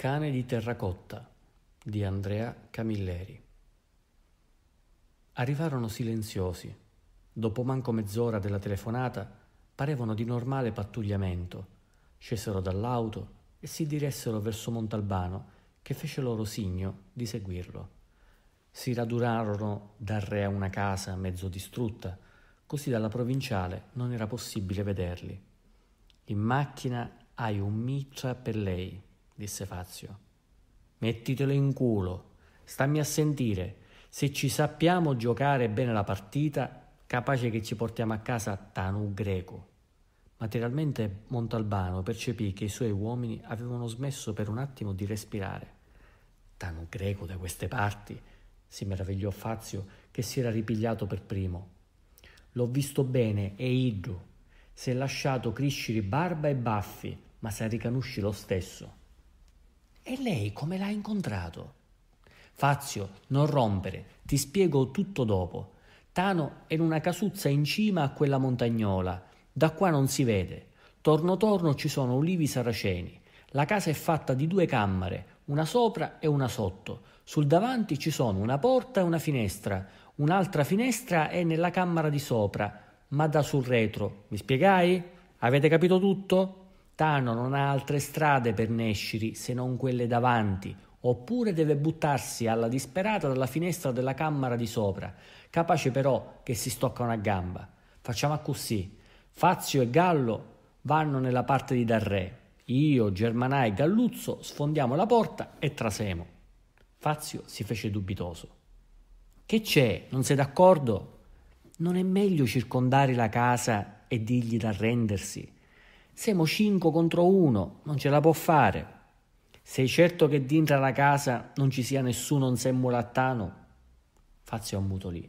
Cane di terracotta di Andrea Camilleri. Arrivarono silenziosi. Dopo manco mezz'ora della telefonata parevano di normale pattugliamento. Scesero dall'auto e si diressero verso Montalbano che fece loro segno di seguirlo. Si radunarono dal re a una casa mezzo distrutta, così dalla provinciale non era possibile vederli. In macchina hai un mitra per lei, disse Fazio. Mettitelo in culo, stammi a sentire. Se ci sappiamo giocare bene la partita, capace che ci portiamo a casa Tanu Greco. Materialmente Montalbano percepì che i suoi uomini avevano smesso per un attimo di respirare. Tanu Greco da queste parti, si meravigliò Fazio che si era ripigliato per primo. L'ho visto bene, è Iddu. Si è lasciato criscere barba e baffi, ma sa ricanusci lo stesso. E lei come l'ha incontrato? Fazio, non rompere, ti spiego tutto dopo. Tano è in una casuzza in cima a quella montagnola. Da qua non si vede. Torno torno ci sono ulivi saraceni. La casa è fatta di due camere, una sopra e una sotto. Sul davanti ci sono una porta e una finestra. Un'altra finestra è nella camera di sopra, ma da sul retro. Mi spiegai? Avete capito tutto? Tano non ha altre strade per Nesciri se non quelle davanti, oppure deve buttarsi alla disperata dalla finestra della camera di sopra, capace però che si stocca una gamba. Facciamo così. Fazio e Gallo vanno nella parte di Darre. Io, Germanà e Galluzzo sfondiamo la porta e trasemo. Fazio si fece dubitoso. Che c'è? Non sei d'accordo? Non è meglio circondare la casa e dirgli d'arrendersi? Siamo 5 contro 1, non ce la può fare. Sei certo che dentro la casa non ci sia nessuno un semmulattano? Fazio ammuto lì.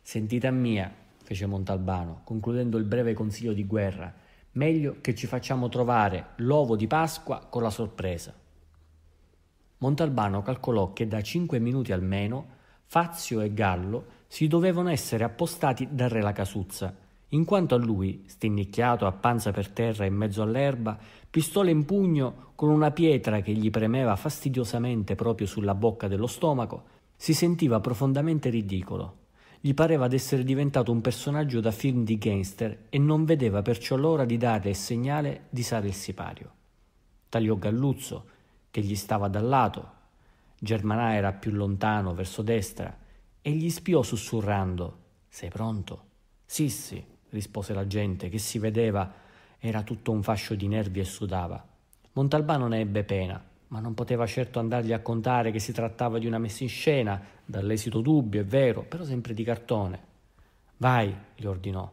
Sentita mia, fece Montalbano, concludendo il breve consiglio di guerra, meglio che ci facciamo trovare l'ovo di Pasqua con la sorpresa. Montalbano calcolò che da cinque minuti almeno Fazio e Gallo si dovevano essere appostati dal Re la Casuzza in quanto a lui, stinnicchiato a panza per terra in mezzo all'erba, pistola in pugno, con una pietra che gli premeva fastidiosamente proprio sulla bocca dello stomaco, si sentiva profondamente ridicolo. Gli pareva d'essere diventato un personaggio da film di gangster e non vedeva perciò l'ora di dare il segnale di sare il sipario. Tagliò Galluzzo, che gli stava dal lato. Germanà era più lontano, verso destra, e gli spiò sussurrando: Sei pronto? Sì, sì rispose la gente, che si vedeva era tutto un fascio di nervi e sudava. Montalbano ne ebbe pena, ma non poteva certo andargli a contare che si trattava di una messa in scena, dall'esito dubbio, è vero, però sempre di cartone. Vai, gli ordinò.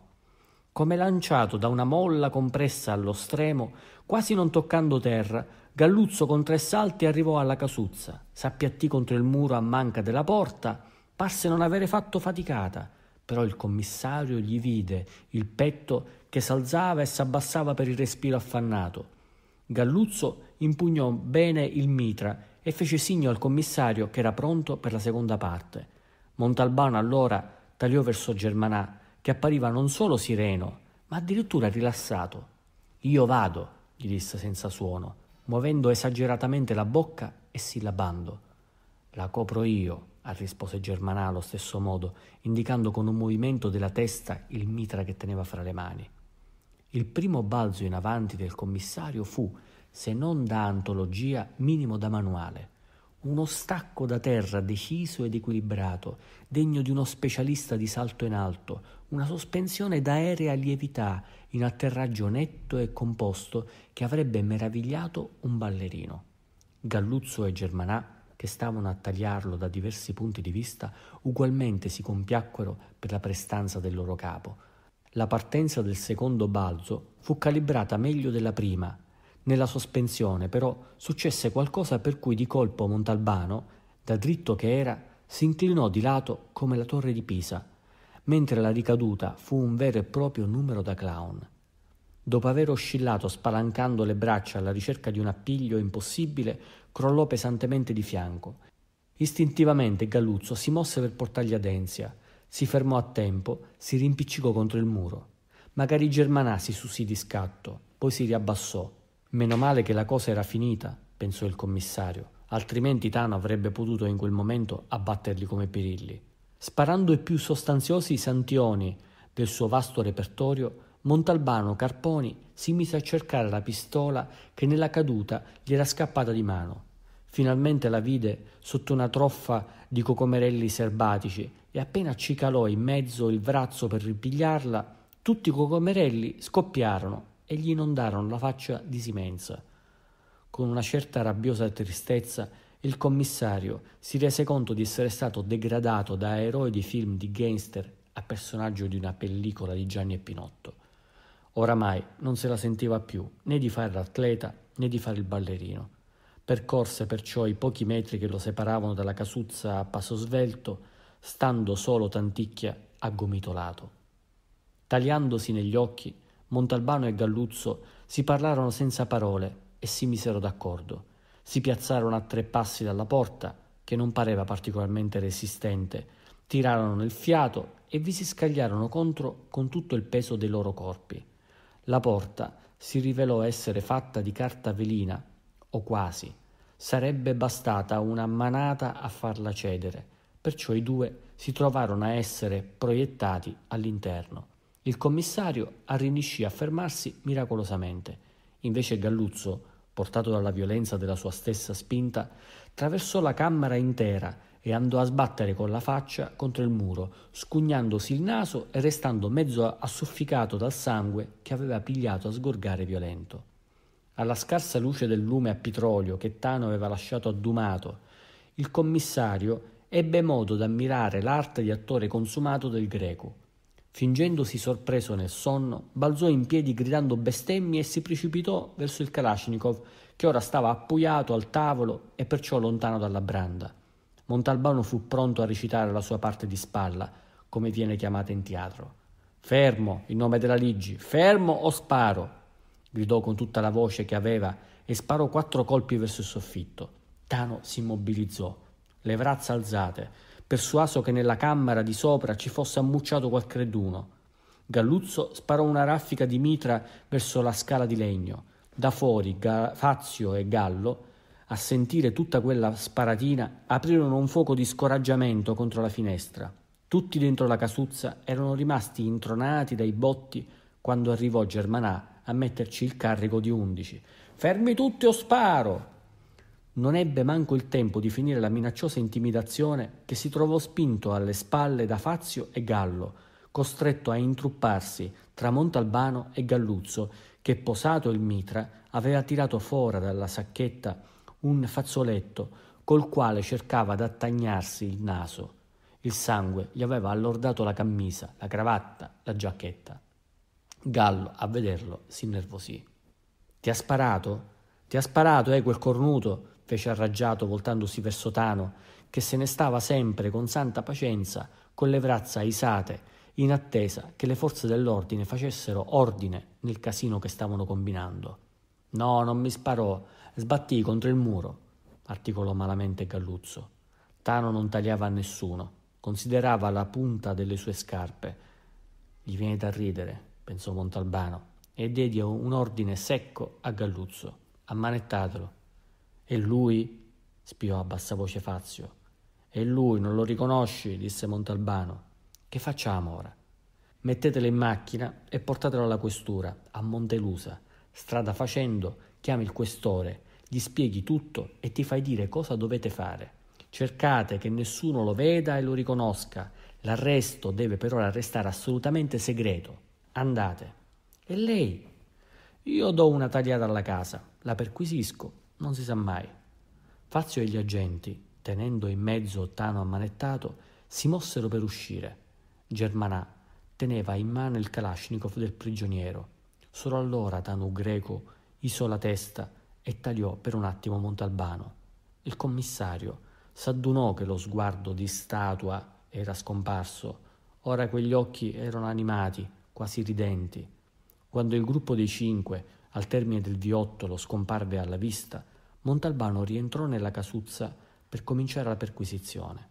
Come lanciato da una molla compressa allo stremo, quasi non toccando terra, Galluzzo con tre salti arrivò alla casuzza, s'appiattì contro il muro a manca della porta, parse non avere fatto faticata, però il commissario gli vide il petto che s'alzava e s'abbassava per il respiro affannato. Galluzzo impugnò bene il mitra e fece segno al commissario che era pronto per la seconda parte. Montalbano allora tagliò verso Germanà, che appariva non solo sireno, ma addirittura rilassato. Io vado, gli disse senza suono, muovendo esageratamente la bocca e sillabando. La copro io, ha rispose Germanà allo stesso modo, indicando con un movimento della testa il mitra che teneva fra le mani. Il primo balzo in avanti del commissario fu, se non da antologia, minimo da manuale. Uno stacco da terra deciso ed equilibrato, degno di uno specialista di salto in alto, una sospensione d'aerea lievità in atterraggio netto e composto che avrebbe meravigliato un ballerino. Galluzzo e Germanà che stavano a tagliarlo da diversi punti di vista ugualmente si compiacquero per la prestanza del loro capo. La partenza del secondo balzo fu calibrata meglio della prima. Nella sospensione, però, successe qualcosa per cui di colpo Montalbano, da dritto che era, si inclinò di lato come la torre di Pisa, mentre la ricaduta fu un vero e proprio numero da clown. Dopo aver oscillato spalancando le braccia alla ricerca di un appiglio impossibile, crollò pesantemente di fianco. Istintivamente Galuzzo si mosse per portargli ad Enzia. Si fermò a tempo, si rimpiccicò contro il muro. Magari si susì di scatto, poi si riabbassò. Meno male che la cosa era finita, pensò il commissario, altrimenti Tano avrebbe potuto in quel momento abbatterli come perilli. Sparando i più sostanziosi santioni del suo vasto repertorio, Montalbano Carponi si mise a cercare la pistola che nella caduta gli era scappata di mano. Finalmente la vide sotto una troffa di cocomerelli serbatici e appena accicalò in mezzo il vrazzo per ripigliarla, tutti i cocomerelli scoppiarono e gli inondarono la faccia di simenza. Con una certa rabbiosa tristezza il commissario si rese conto di essere stato degradato da eroe di film di gangster a personaggio di una pellicola di Gianni e Pinotto. Oramai non se la sentiva più né di fare l'atleta né di fare il ballerino. Percorse perciò i pochi metri che lo separavano dalla casuzza a passo svelto, stando solo tanticchia aggomitolato. Tagliandosi negli occhi, Montalbano e Galluzzo si parlarono senza parole e si misero d'accordo. Si piazzarono a tre passi dalla porta, che non pareva particolarmente resistente, tirarono nel fiato e vi si scagliarono contro con tutto il peso dei loro corpi. La porta si rivelò essere fatta di carta velina, o quasi. Sarebbe bastata una manata a farla cedere, perciò i due si trovarono a essere proiettati all'interno. Il commissario arriniscì a fermarsi miracolosamente. Invece Galluzzo, portato dalla violenza della sua stessa spinta, traversò la camera intera e andò a sbattere con la faccia contro il muro, scugnandosi il naso e restando mezzo assofficato dal sangue che aveva pigliato a sgorgare violento. Alla scarsa luce del lume a petrolio che Tano aveva lasciato addumato, il commissario ebbe modo d'ammirare l'arte di attore consumato del greco. Fingendosi sorpreso nel sonno, balzò in piedi gridando bestemmie e si precipitò verso il Kalashnikov, che ora stava appuiato al tavolo e perciò lontano dalla branda. Montalbano fu pronto a recitare la sua parte di spalla, come viene chiamata in teatro. Fermo, in nome della Liggi, fermo o sparo? gridò con tutta la voce che aveva e sparò quattro colpi verso il soffitto. Tano si immobilizzò, le braccia alzate, persuaso che nella camera di sopra ci fosse ammucciato qualcheduno. Galluzzo sparò una raffica di mitra verso la scala di legno. Da fuori Ga- Fazio e Gallo a sentire tutta quella sparatina, aprirono un fuoco di scoraggiamento contro la finestra. Tutti dentro la casuzza erano rimasti intronati dai botti quando arrivò Germanà a metterci il carico di undici. Fermi tutti o sparo! Non ebbe manco il tempo di finire la minacciosa intimidazione che si trovò spinto alle spalle da Fazio e Gallo, costretto a intrupparsi tra Montalbano e Galluzzo, che posato il mitra aveva tirato fuori dalla sacchetta un fazzoletto col quale cercava di attagnarsi il naso. Il sangue gli aveva allordato la camisa, la cravatta, la giacchetta. Gallo, a vederlo, si innervosì. Ti ha sparato? Ti ha sparato, eh, quel cornuto? fece arraggiato voltandosi verso Tano, che se ne stava sempre con santa pacienza, con le braccia isate, in attesa che le forze dell'ordine facessero ordine nel casino che stavano combinando. No, non mi sparò. sbattì contro il muro, articolò malamente Galluzzo. Tano non tagliava a nessuno. Considerava la punta delle sue scarpe. Gli viene da ridere, pensò Montalbano, e diede un ordine secco a Galluzzo. Ammanettatelo. E lui? spiò a bassa voce Fazio. E lui, non lo riconosci? disse Montalbano. Che facciamo ora? Mettetelo in macchina e portatelo alla questura, a Montelusa Strada facendo, chiami il questore, gli spieghi tutto e ti fai dire cosa dovete fare. Cercate che nessuno lo veda e lo riconosca. L'arresto deve per ora restare assolutamente segreto. Andate. E lei? Io do una tagliata alla casa, la perquisisco, non si sa mai. Fazio e gli agenti, tenendo in mezzo Tano ammanettato, si mossero per uscire. Germanà teneva in mano il Kalashnikov del prigioniero Solo allora Tanu Greco isò la testa e tagliò per un attimo Montalbano. Il commissario s'addunò che lo sguardo di statua era scomparso. Ora quegli occhi erano animati, quasi ridenti. Quando il gruppo dei cinque, al termine del viottolo, scomparve alla vista, Montalbano rientrò nella casuzza per cominciare la perquisizione.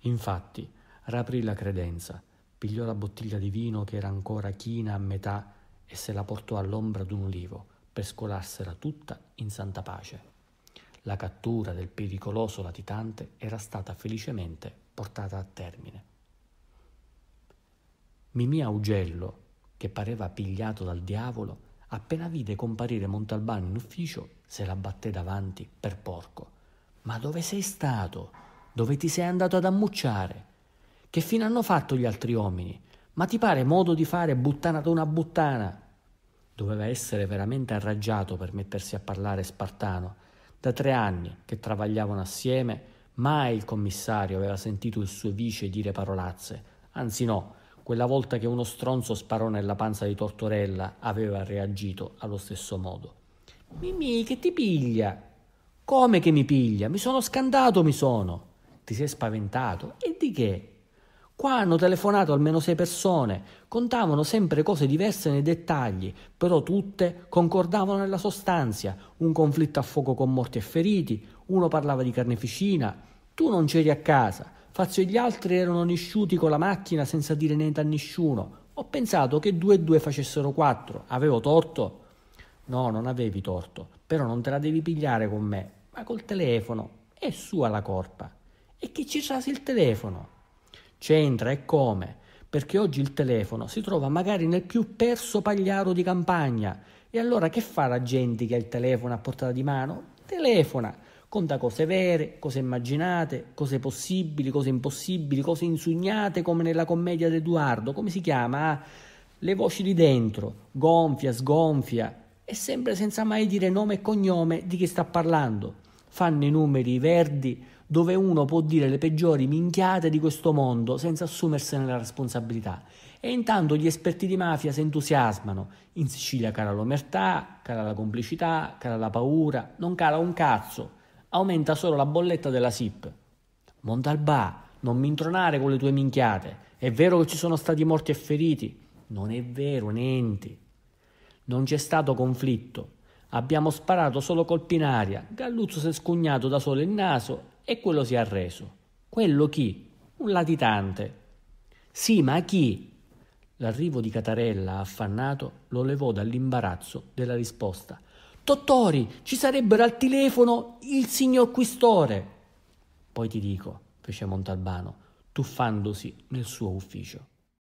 Infatti, raprì la credenza, pigliò la bottiglia di vino che era ancora china a metà e se la portò all'ombra d'un ulivo per scolarsela tutta in santa pace. La cattura del pericoloso latitante era stata felicemente portata a termine. Mimì Augello, che pareva pigliato dal diavolo, appena vide comparire Montalbano in ufficio, se la batté davanti per porco. Ma dove sei stato? Dove ti sei andato ad ammucciare? Che fine hanno fatto gli altri uomini? Ma ti pare modo di fare buttana da una buttana? Doveva essere veramente arraggiato per mettersi a parlare spartano. Da tre anni che travagliavano assieme, mai il commissario aveva sentito il suo vice dire parolazze. Anzi no, quella volta che uno stronzo sparò nella panza di Tortorella aveva reagito allo stesso modo. Mimì, che ti piglia? Come che mi piglia? Mi sono scandato, mi sono. Ti sei spaventato? E di che? Qua hanno telefonato almeno sei persone, contavano sempre cose diverse nei dettagli, però tutte concordavano nella sostanza, un conflitto a fuoco con morti e feriti, uno parlava di carneficina, tu non c'eri a casa, Fazio e gli altri erano nisciuti con la macchina senza dire niente a nessuno. Ho pensato che due e due facessero quattro, avevo torto? No, non avevi torto, però non te la devi pigliare con me, ma col telefono, è sua la corpa. E chi ci rasi il telefono? C'entra e come? Perché oggi il telefono si trova magari nel più perso pagliaro di campagna. E allora che fa la gente che ha il telefono a portata di mano? Telefona, conta cose vere, cose immaginate, cose possibili, cose impossibili, cose insugnate come nella commedia di Edoardo, come si chiama? Ah, le voci di dentro, gonfia, sgonfia, e sempre senza mai dire nome e cognome di chi sta parlando. Fanno i numeri verdi dove uno può dire le peggiori minchiate di questo mondo senza assumersene la responsabilità. E intanto gli esperti di mafia si entusiasmano. In Sicilia cala l'omertà, cala la complicità, cala la paura, non cala un cazzo. Aumenta solo la bolletta della SIP. Montalbà, non mi intronare con le tue minchiate. È vero che ci sono stati morti e feriti. Non è vero niente. Non c'è stato conflitto. Abbiamo sparato solo colpi in aria. Galluzzo si è scugnato da solo il naso e quello si è arreso. Quello chi? Un latitante. Sì, ma chi? L'arrivo di Catarella, affannato, lo levò dall'imbarazzo della risposta. Dottori, ci sarebbero al telefono il signor Quistore. Poi ti dico, fece Montalbano, tuffandosi nel suo ufficio.